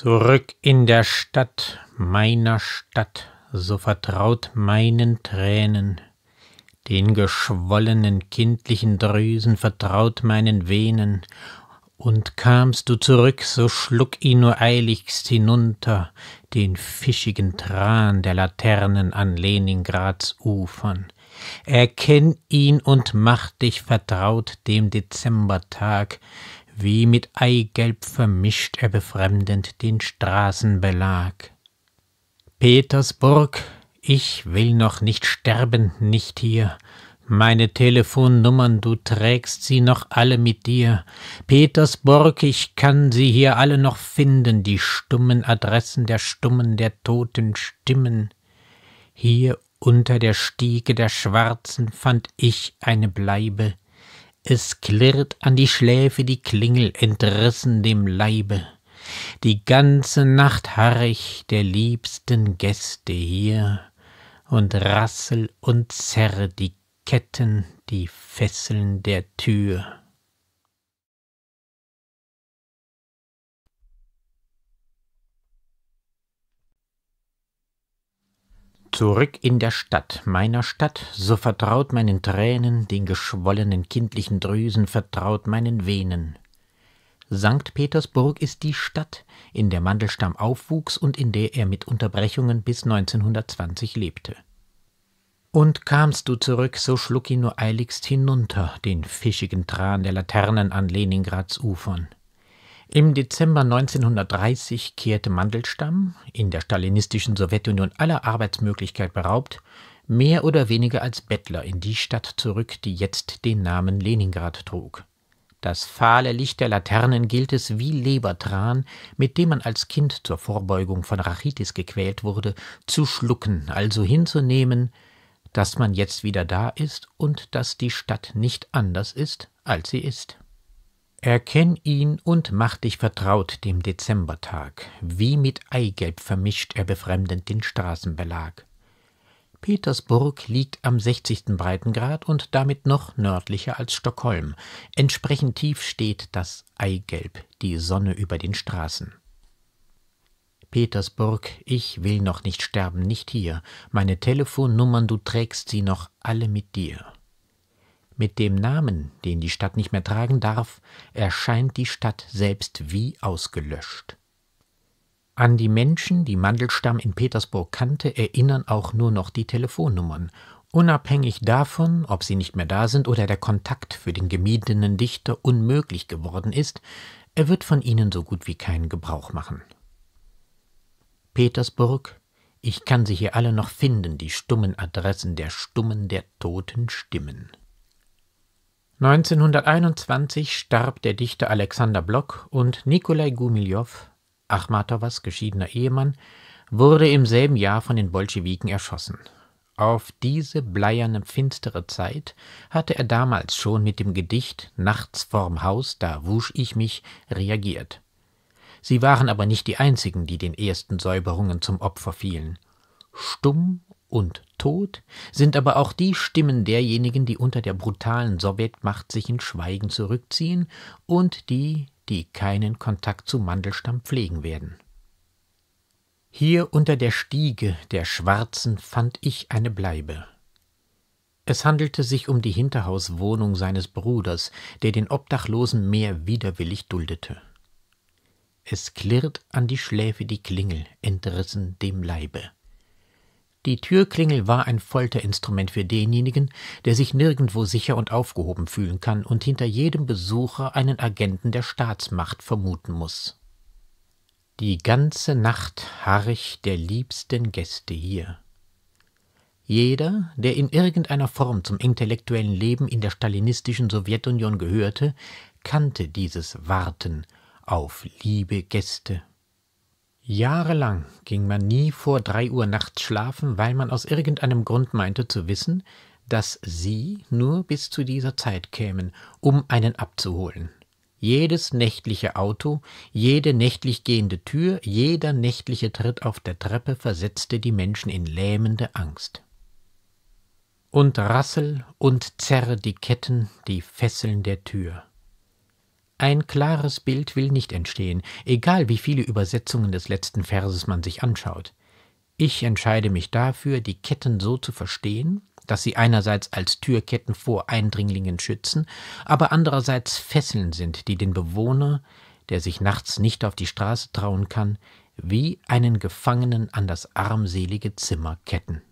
Zurück in der Stadt, meiner Stadt, so vertraut meinen Tränen, den geschwollenen kindlichen Drüsen vertraut meinen Venen, und kamst du zurück, so schluck ihn nur eiligst hinunter, den fischigen Tran der Laternen an Leningrads Ufern. Erkenn ihn und mach dich vertraut dem Dezembertag, wie mit Eigelb vermischt er befremdend den Straßenbelag. Petersburg, ich will noch nicht sterben, nicht hier. Meine Telefonnummern, du trägst sie noch alle mit dir. Petersburg, ich kann sie hier alle noch finden, die stummen Adressen der stummen, der toten Stimmen. Hier unter der Stiege der Schwarzen fand ich eine Bleibe, es klirrt an die Schläfe die Klingel, entrissen dem Leibe. Die ganze Nacht harr ich der liebsten Gäste hier und rassel und zerre die Ketten, die Fesseln der Tür. Zurück in der Stadt, meiner Stadt, so vertraut meinen Tränen, den geschwollenen kindlichen Drüsen, vertraut meinen Venen. Sankt Petersburg ist die Stadt, in der Mandelstamm aufwuchs und in der er mit Unterbrechungen bis 1920 lebte. Und kamst du zurück, so schluck ihn nur eiligst hinunter, den fischigen Tran der Laternen an Leningrads Ufern. Im Dezember 1930 kehrte Mandelstamm, in der stalinistischen Sowjetunion aller Arbeitsmöglichkeit beraubt, mehr oder weniger als Bettler in die Stadt zurück, die jetzt den Namen Leningrad trug. Das fahle Licht der Laternen gilt es wie Lebertran, mit dem man als Kind zur Vorbeugung von Rachitis gequält wurde, zu schlucken, also hinzunehmen, dass man jetzt wieder da ist und dass die Stadt nicht anders ist, als sie ist. Erkenn ihn und mach dich vertraut dem Dezembertag, wie mit Eigelb vermischt er befremdend den Straßenbelag. Petersburg liegt am 60. Breitengrad und damit noch nördlicher als Stockholm. Entsprechend tief steht das Eigelb, die Sonne über den Straßen. Petersburg, ich will noch nicht sterben, nicht hier. Meine Telefonnummern, du trägst sie noch alle mit dir. Mit dem Namen, den die Stadt nicht mehr tragen darf, erscheint die Stadt selbst wie ausgelöscht. An die Menschen, die Mandelstamm in Petersburg kannte, erinnern auch nur noch die Telefonnummern, unabhängig davon, ob sie nicht mehr da sind oder der Kontakt für den gemiedenen Dichter unmöglich geworden ist, er wird von ihnen so gut wie keinen Gebrauch machen. Petersburg, ich kann sie hier alle noch finden, die stummen Adressen der Stummen der toten Stimmen. 1921 starb der Dichter Alexander Block und Nikolai Gumiljow, Achmatowas geschiedener Ehemann, wurde im selben Jahr von den Bolschewiken erschossen. Auf diese bleierne, finstere Zeit hatte er damals schon mit dem Gedicht Nachts vorm Haus, da wusch ich mich, reagiert. Sie waren aber nicht die einzigen, die den ersten Säuberungen zum Opfer fielen. Stumm und Tod sind aber auch die Stimmen derjenigen, die unter der brutalen Sowjetmacht sich in Schweigen zurückziehen und die, die keinen Kontakt zu Mandelstamm pflegen werden. Hier unter der Stiege der Schwarzen fand ich eine Bleibe. Es handelte sich um die Hinterhauswohnung seines Bruders, der den Obdachlosen mehr widerwillig duldete. Es klirrt an die Schläfe die Klingel, entrissen dem Leibe. Die Türklingel war ein Folterinstrument für denjenigen, der sich nirgendwo sicher und aufgehoben fühlen kann und hinter jedem Besucher einen Agenten der Staatsmacht vermuten muss. Die ganze Nacht harr ich der liebsten Gäste hier. Jeder, der in irgendeiner Form zum intellektuellen Leben in der stalinistischen Sowjetunion gehörte, kannte dieses Warten auf liebe Gäste Jahrelang ging man nie vor drei Uhr nachts schlafen, weil man aus irgendeinem Grund meinte zu wissen, dass sie nur bis zu dieser Zeit kämen, um einen abzuholen. Jedes nächtliche Auto, jede nächtlich gehende Tür, jeder nächtliche Tritt auf der Treppe versetzte die Menschen in lähmende Angst. Und rassel und zerre die Ketten, die Fesseln der Tür. Ein klares Bild will nicht entstehen, egal wie viele Übersetzungen des letzten Verses man sich anschaut. Ich entscheide mich dafür, die Ketten so zu verstehen, dass sie einerseits als Türketten vor Eindringlingen schützen, aber andererseits Fesseln sind, die den Bewohner, der sich nachts nicht auf die Straße trauen kann, wie einen Gefangenen an das armselige Zimmer ketten.